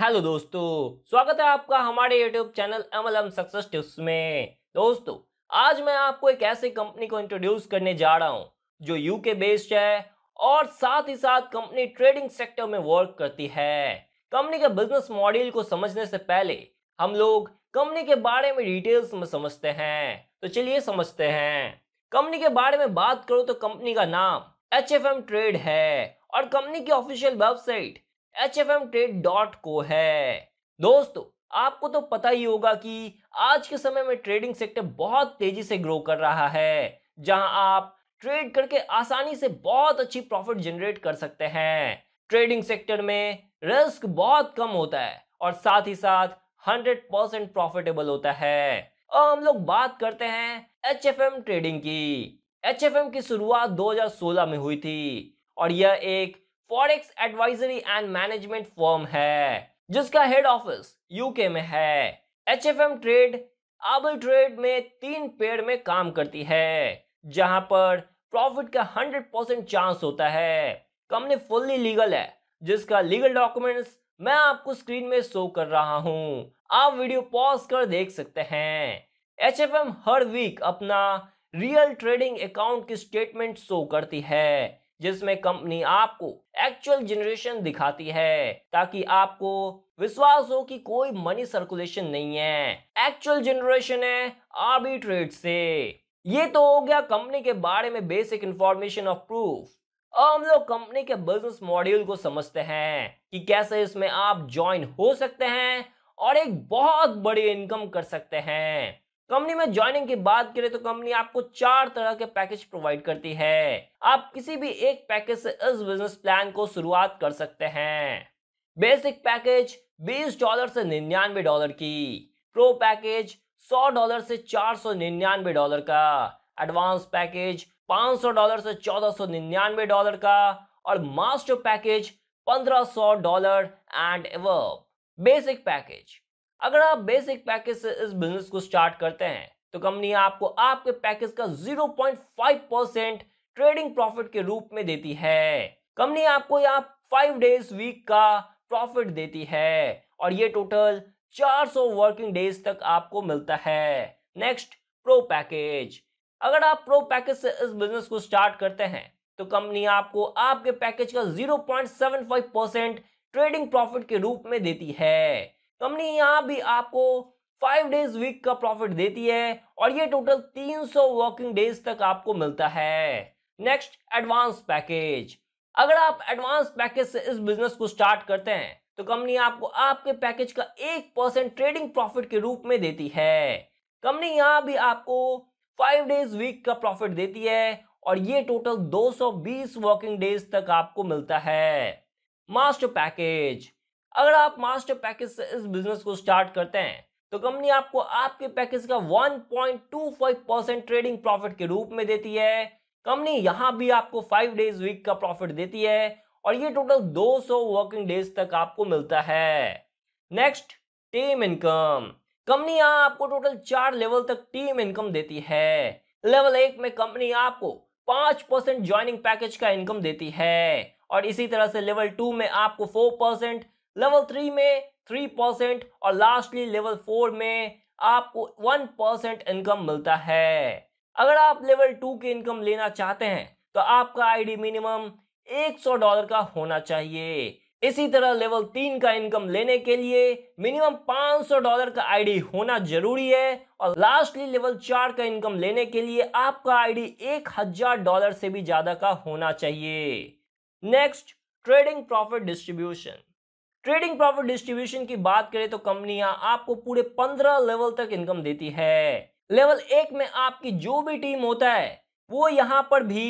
hello दोस्तों स्वागत है आपका हमारे YouTube channel M L M success tips में दोस्तों आज मैं आपको एक ऐसी कंपनी को इंट्रोड्यूस करने जा रहा हूं जो यूके बेस्ड है और साथ ही साथ कंपनी ट्रेडिंग सेक्टर में वर्क करती है कंपनी के बिजनेस मॉडल को समझने से पहले हम लोग कंपनी के बारे में डिटेल्स में समझते हैं तो चलिए समझते हैं कंपनी के बारे में बात करो तो कंपनी का नाम एच ट्रेड है और कंपनी की official website H F M trade dot co है दोस्तों आपको तो पता ही होगा कि आज के समय में ट्रेडिंग सेक्टर बहुत तेजी से ग्रो कर रहा है जहां आप ट्रेड करके आसानी से बहुत अच्छी प्रॉफिट जनरेट कर सकते हैं ट्रेडिंग सेक्टर में रिस्क बहुत कम होता है और साथ ही साथ 100 परसेंट प्रॉफिटेबल होता है और हम लोग बात करते हैं एच एफ एम ट्रेडिंग की एच एफ एम की शुरुआत 2016 में हुई थी और यह एक forex advisory and management form है जिसका हेड ऑफिस यूके में है एच एफ एम ट्रेड आबल ट्रेड में तीन पेड़ में काम करती है जहां पर प्रॉफिट का हंड्रेड परसेंट चांस होता है कंपनी फुल्ली लीगल है जिसका लीगल डॉक्यूमेंट्स मैं आपको स्क्रीन में शो कर रहा हूं आप वीडियो पॉज कर देख सकते हैं एच एफ एम हर वीक अपना रियल ट्रेडिंग अकाउंट की स्टेटमेंट शो करती है जिसमें कंपनी आपको एक्चुअल जनरेशन दिखाती है ताकि आपको विश्वास हो कि कोई मनी सर्कुलेशन नहीं है एक्चुअल जनरेशन है ट्रेड से ये तो हो गया कंपनी के बारे में बेसिक इंफॉर्मेशन ऑफ प्रूफ और हम लोग कंपनी के बिजनेस मॉड्यूल को समझते हैं कि कैसे इसमें आप ज्वाइन हो सकते हैं और एक बहुत बड़ी इनकम कर सकते हैं कंपनी में ज्वाइनिंग की बात करें तो कंपनी आपको चार तरह के पैकेज प्रोवाइड करती है आप किसी भी एक पैकेज से इस बिजनेस प्लान को शुरुआत कर सकते हैं बेसिक पैकेज 20 डॉलर से निन्यानवे डॉलर की प्रो पैकेज 100 डॉलर से चार सौ निन्यानवे डॉलर का एडवांस पैकेज 500 डॉलर से चौदह सौ निन्यानवे डॉलर का और मास्टर पैकेज 1500 डॉलर एंड एव बेसिक पैकेज अगर आप बेसिक पैकेज से इस बिजनेस को स्टार्ट करते हैं तो कंपनी आपको आपके पैकेज का 0.5 परसेंट ट्रेडिंग प्रॉफिट के रूप में देती है कंपनी आपको यहाँ फाइव डेज वीक का प्रॉफिट देती है और ये टोटल 400 वर्किंग डेज तक आपको मिलता है नेक्स्ट प्रो पैकेज अगर आप प्रो पैकेज से इस बिजनेस को स्टार्ट करते हैं तो कंपनी आपको आपके पैकेज का 0.75 परसेंट ट्रेडिंग प्रॉफिट के रूप में देती है कंपनी यहाँ भी आपको फाइव डेज वीक का प्रॉफिट देती है और ये टोटल 300 वर्किंग डेज तक आपको मिलता है नेक्स्ट एडवांस पैकेज अगर आप एडवांस पैकेज से इस बिजनेस को स्टार्ट करते हैं तो कंपनी आपको आपके पैकेज का एक परसेंट ट्रेडिंग प्रॉफिट के रूप में देती है कंपनी यहाँ भी आपको फाइव डेज वीक का प्रॉफिट देती है और ये टोटल 220 वर्किंग डेज तक आपको मिलता है मास्टर पैकेज अगर आप मास्टर पैकेज से इस बिजनेस को स्टार्ट करते हैं तो कंपनी आपको आपके पैकेज का 1.25 परसेंट ट्रेडिंग प्रॉफिट के रूप में देती है कंपनी यहां भी आपको फाइव डेज वीक का प्रॉफिट देती है और ये टोटल 200 वर्किंग डेज तक आपको मिलता है नेक्स्ट टीम इनकम कंपनी यहाँ आपको टोटल चार लेवल तक टीम इनकम देती है लेवल एक में कंपनी आपको पांच परसेंट ज्वाइनिंग पैकेज का इनकम देती है और इसी तरह से लेवल टू में आपको फोर लेवल थ्री में थ्री परसेंट और लास्टली लेवल फोर में आपको वन परसेंट इनकम मिलता है अगर आप लेवल टू की इनकम लेना चाहते हैं तो आपका आईडी मिनिमम एक सौ डॉलर का होना चाहिए इसी तरह लेवल तीन का इनकम लेने के लिए मिनिमम पाँच सौ डॉलर का आईडी होना जरूरी है और लास्टली लेवल चार का इनकम लेने के लिए आपका आईडी एक हजार डॉलर से भी ज्यादा का होना चाहिए next trading profit distribution trading profit distribution की बात करें तो कंपनियां आपको पूरे पंद्रह लेवल तक इनकम देती है लेवल एक में आपकी जो भी टीम होता है वो यहाँ पर भी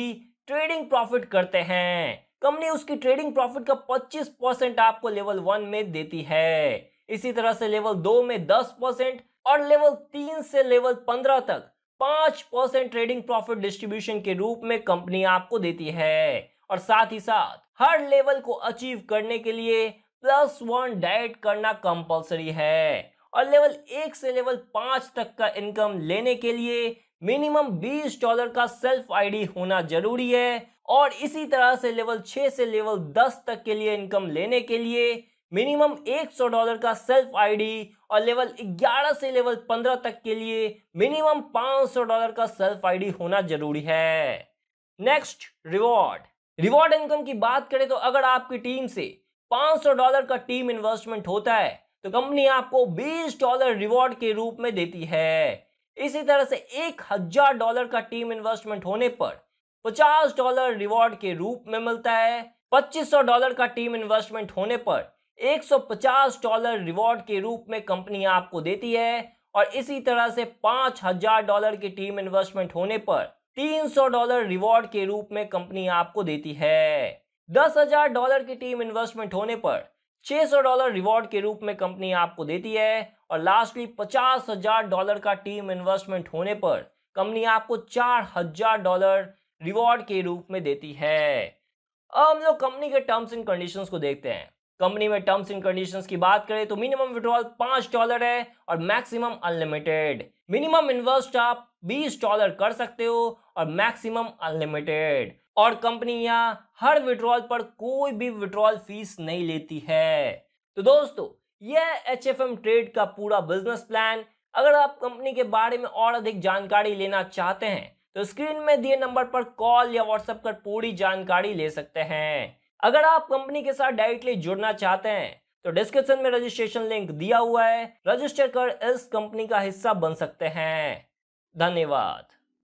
ट्रेडिंग प्रॉफिट करते हैं कंपनी उसकी ट्रेडिंग प्रॉफिट का 25 परसेंट आपको लेवल वन में देती है इसी तरह से लेवल दो में 10 परसेंट और लेवल तीन से लेवल पंद्रह तक पांच परसेंट ट्रेडिंग प्रॉफिट डिस्ट्रीब्यूशन के रूप में कंपनी आपको देती है और साथ ही साथ हर लेवल को अचीव करने के लिए प्लस वन डाइट करना कंपलसरी है और लेवल एक से लेवल पाँच तक का इनकम लेने के लिए मिनिमम बीस डॉलर का सेल्फ आईडी होना जरूरी है और इसी तरह से लेवल छः से लेवल दस तक के लिए इनकम लेने के लिए मिनिमम एक सौ डॉलर का सेल्फ आईडी और लेवल ग्यारह से लेवल पंद्रह तक के लिए मिनिमम पाँच सौ डॉलर का सेल्फ आईडी होना जरूरी है नेक्स्ट रिवॉर्ड रिवॉर्ड इनकम की बात करें तो अगर आपकी टीम से 500 डॉलर का टीम इन्वेस्टमेंट होता है तो कंपनी आपको 20 डॉलर रिवॉर्ड के रूप में देती है इसी तरह से एक हजार डॉलर का टीम इन्वेस्टमेंट होने पर 50 डॉलर रिवॉर्ड के रूप में मिलता है 2500 डॉलर का टीम इन्वेस्टमेंट होने पर 150 डॉलर रिवॉर्ड के रूप में कंपनी आपको देती है और इसी तरह से 5000 डॉलर की टीम इन्वेस्टमेंट होने पर 300 डॉलर रिवॉर्ड के रूप में कंपनी आपको देती है दस हजार डॉलर की टीम इन्वेस्टमेंट होने पर 600 डॉलर रिवॉर्ड के रूप में कंपनी आपको देती है और लास्टली पचास हजार डॉलर का टीम इन्वेस्टमेंट होने पर कंपनी आपको चार हजार डॉलर रिवॉर्ड के रूप में देती है अब हम लोग कंपनी के टर्म्स एंड कंडीशंस को देखते हैं कंपनी में टर्म्स एंड कंडीशंस की बात करें तो मिनिमम विड्रॉल पांच डॉलर है और मैक्सिमम अनलिमिटेड मिनिमम इन्वेस्ट आप बीस डॉलर कर सकते हो और मैक्सिमम अनलिमिटेड और कंपनियां हर विड्रॉल पर कोई भी विड्रॉल फीस नहीं लेती है तो दोस्तों यह एच ट्रेड का पूरा बिजनेस प्लान अगर आप कंपनी के बारे में और अधिक जानकारी लेना चाहते हैं तो स्क्रीन में दिए नंबर पर कॉल या व्हाट्सएप कर पूरी जानकारी ले सकते हैं अगर आप कंपनी के साथ डायरेक्टली जुड़ना चाहते हैं तो डिस्क्रिप्शन में रजिस्ट्रेशन लिंक दिया हुआ है रजिस्टर कर इस कंपनी का हिस्सा बन सकते हैं धन्यवाद